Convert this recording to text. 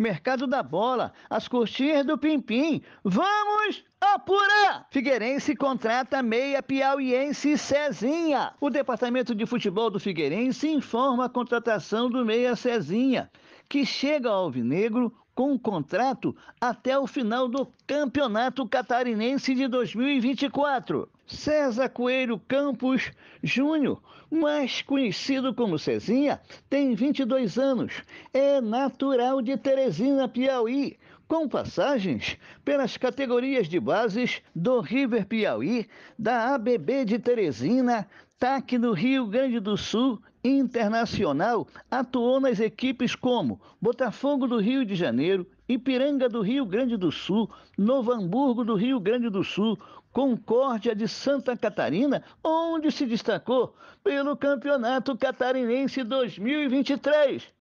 Mercado da Bola, as coxinhas do Pimpim. Vamos apurar! Figueirense contrata meia piauiense Cezinha. O Departamento de Futebol do Figueirense informa a contratação do meia Cezinha que chega ao Alvinegro com um contrato até o final do Campeonato Catarinense de 2024. César Coelho Campos Júnior, mais conhecido como Cezinha, tem 22 anos, é natural de Teresina, Piauí, com passagens pelas categorias de bases do River Piauí, da ABB de Teresina, TAC do Rio Grande do Sul Internacional, atuou nas equipes como Botafogo do Rio de Janeiro, Ipiranga do Rio Grande do Sul, Novo Hamburgo do Rio Grande do Sul, Concórdia de Santa Catarina, onde se destacou pelo Campeonato Catarinense 2023.